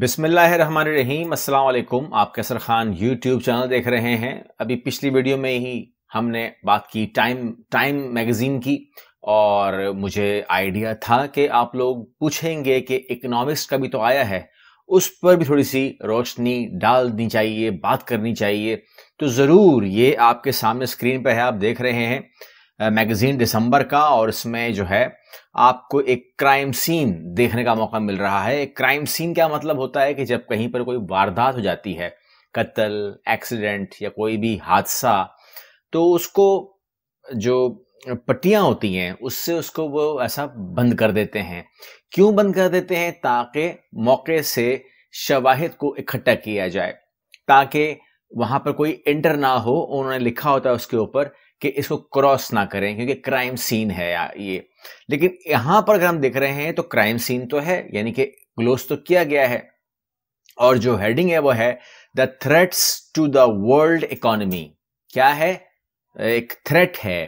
बिसमीम अल्लाम आप कैसर ख़ान यूट्यूब चैनल देख रहे हैं अभी पिछली वीडियो में ही हमने बात की टाइम टाइम मैगज़ीन की और मुझे आइडिया था कि आप लोग पूछेंगे कि इकोनॉमिक्स का भी तो आया है उस पर भी थोड़ी सी रोशनी डाल दी चाहिए बात करनी चाहिए तो ज़रूर ये आपके सामने स्क्रीन पर है आप देख रहे हैं मैगजीन दिसंबर का और इसमें जो है आपको एक क्राइम सीन देखने का मौका मिल रहा है क्राइम सीन क्या मतलब होता है कि जब कहीं पर कोई वारदात हो जाती है कत्ल एक्सीडेंट या कोई भी हादसा तो उसको जो पट्टियाँ होती हैं उससे उसको वो ऐसा बंद कर देते हैं क्यों बंद कर देते हैं ताकि मौके से शवाहिद को इकट्ठा किया जाए ताकि वहाँ पर कोई इंटर ना हो उन्होंने लिखा होता है उसके ऊपर कि इसको क्रॉस ना करें क्योंकि क्राइम सीन है ये लेकिन यहां पर अगर हम देख रहे हैं तो क्राइम सीन तो है यानी कि क्लोज तो किया गया है और जो हेडिंग है वो है the threats to the world economy क्या है एक थ्रेट है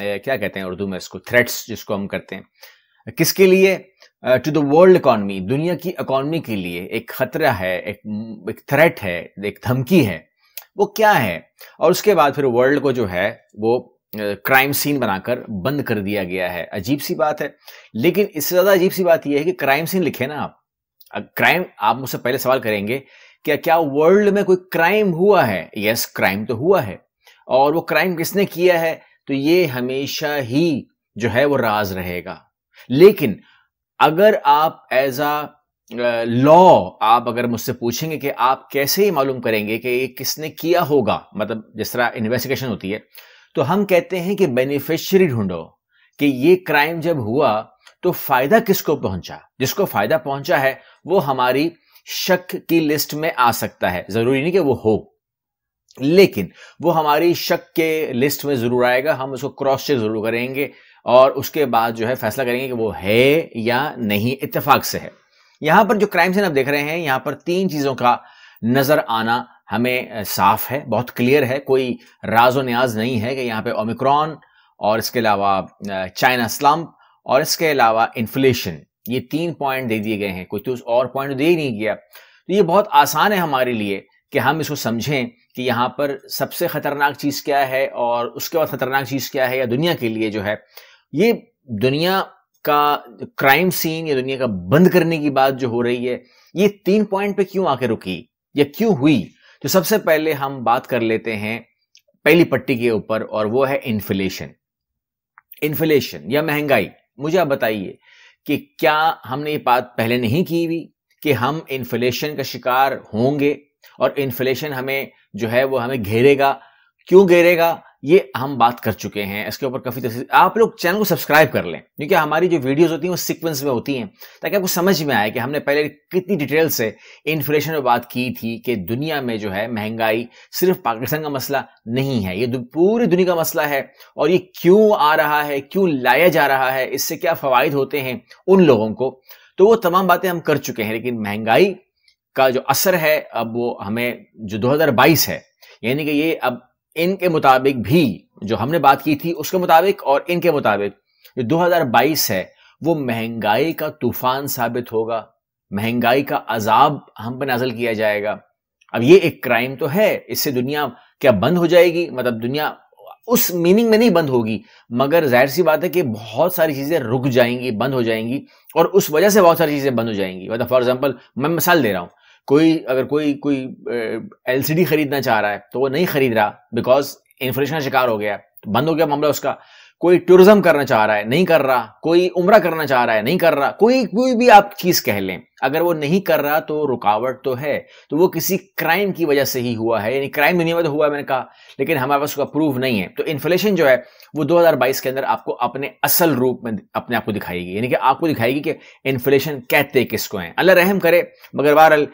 क्या कहते हैं उर्दू में इसको थ्रेट्स जिसको हम करते हैं किसके लिए टू द वर्ल्ड इकोनॉमी दुनिया की इकोनॉमी के लिए एक खतरा है एक एक थ्रेट है एक धमकी है वो क्या है और उसके बाद फिर वर्ल्ड को जो है वो क्राइम सीन बनाकर बंद कर दिया गया है अजीब सी बात है लेकिन इससे ज़्यादा अजीब सी बात यह है कि क्राइम सीन लिखे ना आप क्राइम आप मुझसे पहले सवाल करेंगे क्या क्या वर्ल्ड में कोई क्राइम हुआ है यस क्राइम तो हुआ है और वो क्राइम किसने किया है तो ये हमेशा ही जो है वो राज रहेगा लेकिन अगर आप एज अ लॉ आप अगर मुझसे पूछेंगे कि आप कैसे ही मालूम करेंगे कि ये किसने किया होगा मतलब जिस तरह इन्वेस्टिगेशन होती है तो हम कहते हैं कि बेनिफिशियरी ढूंढो कि ये क्राइम जब हुआ तो फायदा किसको पहुंचा जिसको फायदा पहुंचा है वो हमारी शक की लिस्ट में आ सकता है जरूरी नहीं कि वो हो लेकिन वो हमारी शक के लिस्ट में जरूर आएगा हम उसको क्रॉस चेक जरूर करेंगे और उसके बाद जो है फैसला करेंगे कि वो है या नहीं इतफाक से है यहां पर जो क्राइम सीन आप देख रहे हैं यहां पर तीन चीजों का नजर आना हमें साफ है बहुत क्लियर है कोई राजो न्याज नहीं है कि यहाँ पे ओमिक्रॉन और इसके अलावा चाइना स्लम्प और इसके अलावा इन्फ्लेशन ये तीन पॉइंट दे दिए गए हैं कोई तो और पॉइंट तो दे ही नहीं गया तो ये बहुत आसान है हमारे लिए कि हम इसको समझें कि यहाँ पर सबसे खतरनाक चीज़ क्या है और उसके बाद खतरनाक चीज़ क्या है या दुनिया के लिए जो है ये दुनिया का क्राइम सीन या दुनिया का बंद करने की बात जो हो रही है ये तीन पॉइंट पे क्यों आके रुकी या क्यों हुई तो सबसे पहले हम बात कर लेते हैं पहली पट्टी के ऊपर और वो है इन्फ्लेशन इन्फ्लेशन या महंगाई मुझे आप बताइए कि क्या हमने ये बात पहले नहीं की हुई कि हम इन्फ्लेशन का शिकार होंगे और इन्फ्लेशन हमें जो है वो हमें घेरेगा क्यों घेरेगा ये हम बात कर चुके हैं इसके ऊपर काफ़ी तस्वीर आप लोग चैनल को सब्सक्राइब कर लें क्योंकि हमारी जो वीडियोस होती हैं वो सीक्वेंस में होती हैं ताकि आपको समझ में आए कि हमने पहले कितनी डिटेल से इन्फ्लेशन पर बात की थी कि दुनिया में जो है महंगाई सिर्फ पाकिस्तान का मसला नहीं है ये पूरी दुनिया का मसला है और ये क्यों आ रहा है क्यों लाया जा रहा है इससे क्या फ़वाद होते हैं उन लोगों को तो वो तमाम बातें हम कर चुके हैं लेकिन महंगाई का जो असर है अब वो हमें जो दो है यानी कि ये अब इनके मुताबिक भी जो हमने बात की थी उसके मुताबिक और इनके मुताबिक जो 2022 है वो महंगाई का तूफान साबित होगा महंगाई का अजाब हम पर नाजल किया जाएगा अब ये एक क्राइम तो है इससे दुनिया क्या बंद हो जाएगी मतलब दुनिया उस मीनिंग में नहीं बंद होगी मगर जाहिर सी बात है कि बहुत सारी चीज़ें रुक जाएंगी बंद हो जाएंगी और उस वजह से बहुत सारी चीज़ें बंद हो जाएंगी मतलब फॉर एग्जाम्पल मैं मिसाल दे रहा हूँ कोई अगर कोई कोई एल खरीदना चाह रहा है तो वो नहीं खरीद रहा बिकॉज इन्फ्लेशन का शिकार हो गया तो बंद हो गया मामला उसका कोई टूरिज्म करना चाह रहा है नहीं कर रहा कोई उम्र करना चाह रहा है नहीं कर रहा कोई कोई भी आप चीज कह लें अगर वो नहीं कर रहा तो रुकावट तो है तो वो किसी क्राइम की वजह से ही हुआ है यानी क्राइम दुनिया में तो हुआ है मैंने कहा लेकिन हमारे पास उसका प्रूफ नहीं है तो इन्फ्लेशन जो है वो 2022 के अंदर आपको अपने असल रूप में अपने आप को दिखाएगी यानी कि आपको दिखाएगी कि इन्फ्लेशन कहते किसको है अल्लाह रहम करे मगर बहरहाल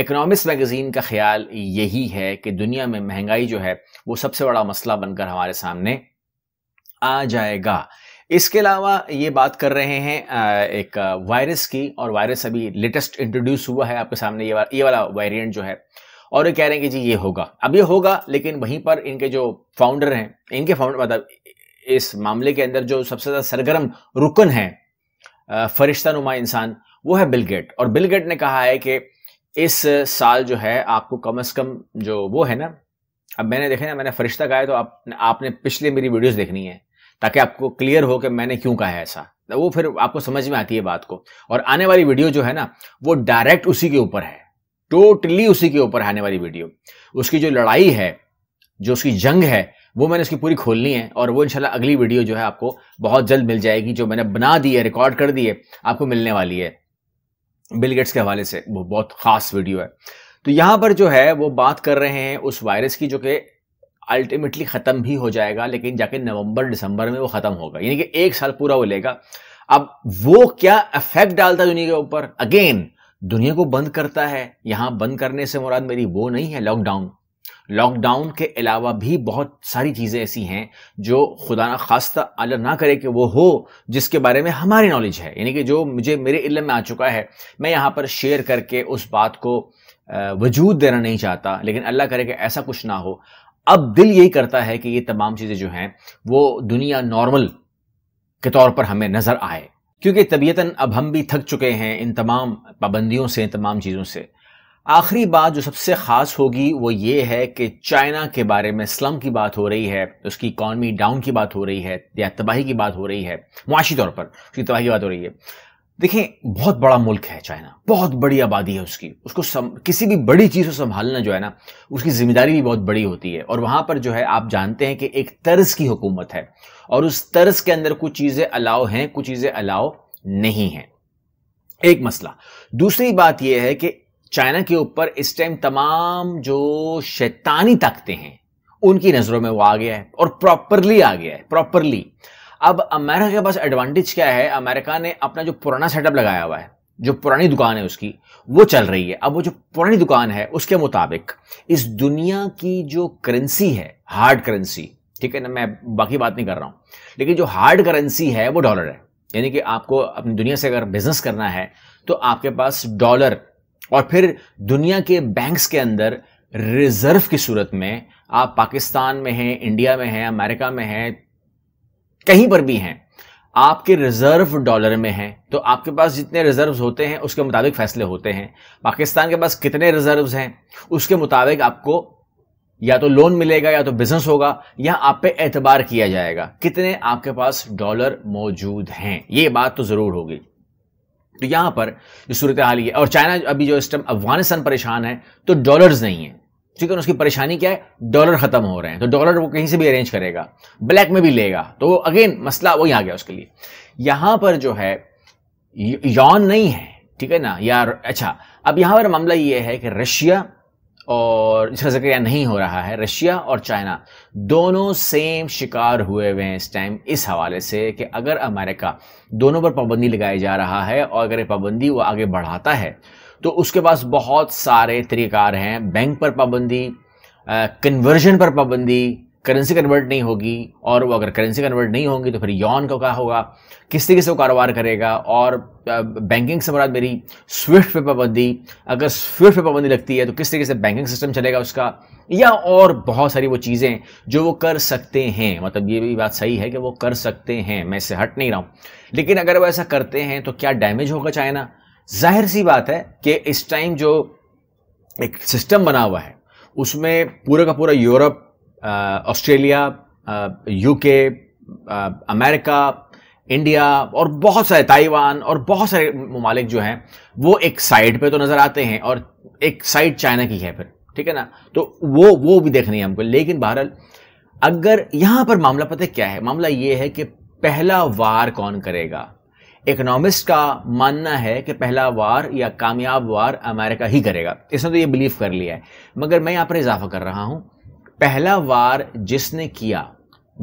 इकोनॉमिक्स मैगज़ीन का ख्याल यही है कि दुनिया में महंगाई जो है वो सबसे बड़ा मसला बनकर हमारे सामने आ जाएगा इसके अलावा ये बात कर रहे हैं एक वायरस की और वायरस अभी लेटेस्ट इंट्रोड्यूस हुआ है आपके सामने ये वा, ये वाला वेरिएंट जो है और ये कह रहे हैं कि जी ये होगा अब ये होगा लेकिन वहीं पर इनके जो फाउंडर हैं इनके फाउंडर मतलब इस मामले के अंदर जो सबसे ज़्यादा सरगर्म रुकन है फरिश्ता नुमा इंसान वो है बिलगेट और बिलगेट ने कहा है कि इस साल जो है आपको कम से कम जो वो है ना अब मैंने देखे ना मैंने फरिश्ता कहा है तो आप, आपने पिछले मेरी वीडियोस देखनी है ताकि आपको क्लियर हो कि मैंने क्यों कहा है ऐसा तो वो फिर आपको समझ में आती है बात को और आने वाली वीडियो जो है ना वो डायरेक्ट उसी के ऊपर है टोटली उसी के ऊपर आने वाली वीडियो उसकी जो लड़ाई है जो उसकी जंग है वो मैंने उसकी पूरी खोलनी है और वो इंशाल्लाह अगली वीडियो जो है आपको बहुत जल्द मिल जाएगी जो मैंने बना दी है रिकॉर्ड कर दी है आपको मिलने वाली है बिल गेट्स के हवाले से वो बहुत ख़ास वीडियो है तो यहाँ पर जो है वो बात कर रहे हैं उस वायरस की जो कि अल्टीमेटली ख़त्म भी हो जाएगा लेकिन जाके नवंबर दिसंबर में वो ख़त्म होगा यानी कि एक साल पूरा वो लेगा अब वो क्या इफेक्ट डालता है दुनिया के ऊपर अगेन दुनिया को बंद करता है यहाँ बंद करने से मुराद मेरी वो नहीं है लॉकडाउन लॉकडाउन के अलावा भी बहुत सारी चीज़ें ऐसी हैं जो खुदा ना खास्ता अल्लाह ना करे कि वो हो जिसके बारे में हमारी नॉलेज है यानी कि जो मुझे मेरे इलम में आ चुका है मैं यहाँ पर शेयर करके उस बात को वजूद देना नहीं चाहता लेकिन अल्लाह करे कि ऐसा कुछ ना हो अब दिल यही करता है कि ये तमाम चीज़ें जो हैं वो दुनिया नॉर्मल के तौर पर हमें नज़र आए क्योंकि तबीयता अब हम भी थक चुके हैं इन तमाम पाबंदियों से इन तमाम चीज़ों से आखिरी बात जो सबसे खास होगी वो ये है कि चाइना के बारे में स्लम की बात हो रही है उसकी इकॉनमी डाउन की बात हो रही है या तबाही की बात हो रही है मुआशी तौर पर उसकी तबाही की बात हो रही है देखें बहुत बड़ा मुल्क है चाइना बहुत बड़ी आबादी है उसकी उसको सम, किसी भी बड़ी चीज़ को संभालना जो है ना उसकी जिम्मेदारी भी बहुत बड़ी होती है और वहाँ पर जो है आप जानते हैं कि एक तर्ज की हुकूमत है और उस तर्ज के अंदर कुछ चीज़ें अलाव हैं कुछ चीज़ें अलाव नहीं हैं एक मसला दूसरी बात यह है कि चाइना के ऊपर इस टाइम तमाम जो शैतानी ताकते हैं उनकी नज़रों में वो आ गया है और प्रॉपरली आ गया है प्रॉपरली अब अमेरिका के पास एडवांटेज क्या है अमेरिका ने अपना जो पुराना सेटअप लगाया हुआ है जो पुरानी दुकान है उसकी वो चल रही है अब वो जो पुरानी दुकान है उसके मुताबिक इस दुनिया की जो करेंसी है हार्ड करेंसी ठीक है ना मैं बाकी बात नहीं कर रहा हूँ लेकिन जो हार्ड करेंसी है वो डॉलर है यानी कि आपको अपनी दुनिया से अगर बिजनेस करना है तो आपके पास डॉलर और फिर दुनिया के बैंक्स के अंदर रिजर्व की सूरत में आप पाकिस्तान में हैं इंडिया में हैं अमेरिका में हैं कहीं पर भी हैं आपके रिजर्व डॉलर में हैं तो आपके पास जितने रिजर्व होते हैं उसके मुताबिक फैसले होते हैं पाकिस्तान के पास कितने रिजर्व हैं उसके मुताबिक आपको या तो लोन मिलेगा या तो बिजनेस होगा या आप पे एतबार किया जाएगा कितने आपके पास डॉलर मौजूद हैं ये बात तो ज़रूर होगी तो यहां पर जो सूरत हाल ये और चाइना अभी जो इस टाइम अफगानिस्तान परेशान है तो डॉलर्स नहीं है ठीक है उसकी परेशानी क्या है डॉलर खत्म हो रहे हैं तो डॉलर वो कहीं से भी अरेंज करेगा ब्लैक में भी लेगा तो अगेन मसला वही आ गया उसके लिए यहां पर जो है यौन नहीं है ठीक है ना यार अच्छा अब यहां पर मामला ये है कि रशिया और जिसका जिक्र नहीं हो रहा है रशिया और चाइना दोनों सेम शिकार हुए हुए हैं इस टाइम इस हवाले से कि अगर अमेरिका दोनों पर पाबंदी लगाई जा रहा है और अगर ये पाबंदी वो आगे बढ़ाता है तो उसके पास बहुत सारे तरीक़ार हैं बैंक पर पाबंदी कन्वर्जन पर पाबंदी करेंसी कन्वर्ट नहीं होगी और वो अगर करेंसी कन्वर्ट नहीं होगी तो फिर यौन को क्या होगा किस तरीके से वो कारोबार करेगा और बैंकिंग से बरात मेरी स्विफ्ट पे पाबंदी अगर स्विफ्ट पे पाबंदी लगती है तो किस तरीके से बैंकिंग सिस्टम चलेगा उसका या और बहुत सारी वो चीज़ें जो वो कर सकते हैं मतलब ये भी बात सही है कि वो कर सकते हैं मैं इससे हट नहीं रहा हूँ लेकिन अगर वो ऐसा करते हैं तो क्या डैमेज होगा चाइना जाहिर सी बात है कि इस टाइम जो एक सिस्टम बना हुआ है उसमें पूरा का पूरा Europe Australia UK America India और बहुत सारे ताइवान और बहुत सारे ममालिक जो हैं वो एक साइड पे तो नज़र आते हैं और एक साइड चाइना की है फिर ठीक है ना तो वो वो भी देखनी है हमको लेकिन बहरहाल अगर यहाँ पर मामला पता क्या है मामला ये है कि पहला वार कौन करेगा इकोनॉमिस्ट का मानना है कि पहला वार या कामयाब वार अमेरिका ही करेगा इसने तो ये बिलीव कर लिया है मगर मैं यहाँ पर इजाफा कर रहा हूँ पहला वार जिसने किया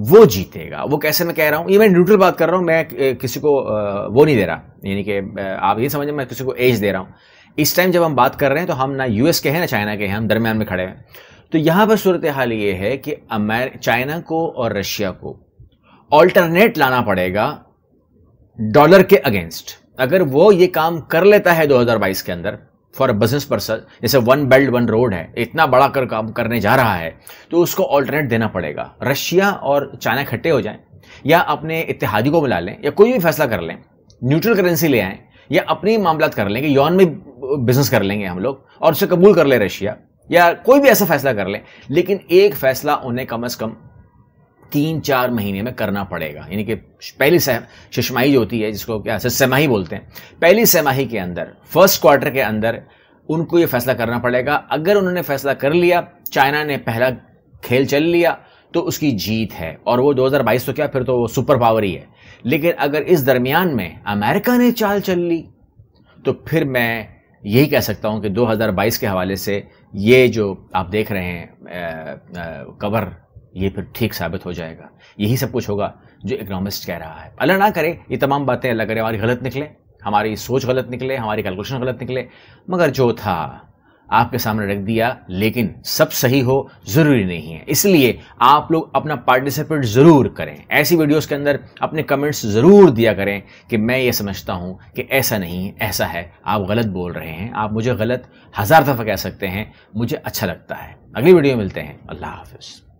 वो जीतेगा वो कैसे मैं कह रहा हूँ ये मैं न्यूट्रल बात कर रहा हूँ मैं किसी को वो नहीं दे रहा यानी कि आप ये समझें मैं किसी को एज दे रहा हूँ इस टाइम जब हम बात कर रहे हैं तो हम ना यूएस के हैं ना चाइना के हैं हम दरमियान में खड़े हैं तो यहाँ पर सूरत हाल ये है कि अमेर चाइना को और रशिया को ऑल्टरनेट लाना पड़ेगा डॉलर के अगेंस्ट अगर वो ये काम कर लेता है 2022 के अंदर फॉर अ बिजनेस पर्सन जैसे वन बेल्ट वन रोड है इतना बड़ा कर काम करने जा रहा है तो उसको ऑल्टरनेट देना पड़ेगा रशिया और चाइना इकट्ठे हो जाएं या अपने इतिहादी को मिला लें या कोई भी फैसला कर लें न्यूट्रल करेंसी ले आएँ या अपने मामला कर लेंगे यौन में बिजनेस कर लेंगे हम लोग और उसे कबूल कर लें रशिया या कोई भी ऐसा फैसला कर लें लेकिन एक फैसला उन्हें कम अज़ कम तीन चार महीने में करना पड़ेगा यानी कि पहली शिशमाही जो होती है जिसको क्या सैमाही बोलते हैं पहली सैमाही के अंदर फर्स्ट क्वार्टर के अंदर उनको ये फैसला करना पड़ेगा अगर उन्होंने फैसला कर लिया चाइना ने पहला खेल चल लिया तो उसकी जीत है और वो 2022 तो क्या फिर तो वो सुपर पावर ही है लेकिन अगर इस दरमियान में अमेरिका ने चाल चल ली तो फिर मैं यही कह सकता हूँ कि 2022 के हवाले से ये जो आप देख रहे हैं कवर ये फिर ठीक साबित हो जाएगा यही सब कुछ होगा जो इकोनॉमिस्ट कह रहा है अल्लाह ना करे ये तमाम बातें अल्लाह करे हमारी गलत निकले हमारी सोच गलत निकले हमारी कैलकुलेशन गलत निकले मगर जो था आपके सामने रख दिया लेकिन सब सही हो ज़रूरी नहीं है इसलिए आप लोग अपना पार्टिसिपेट ज़रूर करें ऐसी वीडियोस के अंदर अपने कमेंट्स ज़रूर दिया करें कि मैं ये समझता हूँ कि ऐसा नहीं ऐसा है आप गलत बोल रहे हैं आप मुझे गलत हज़ार दफ़ा कह सकते हैं मुझे अच्छा लगता है अगली वीडियो मिलते हैं अल्लाह हाफिज़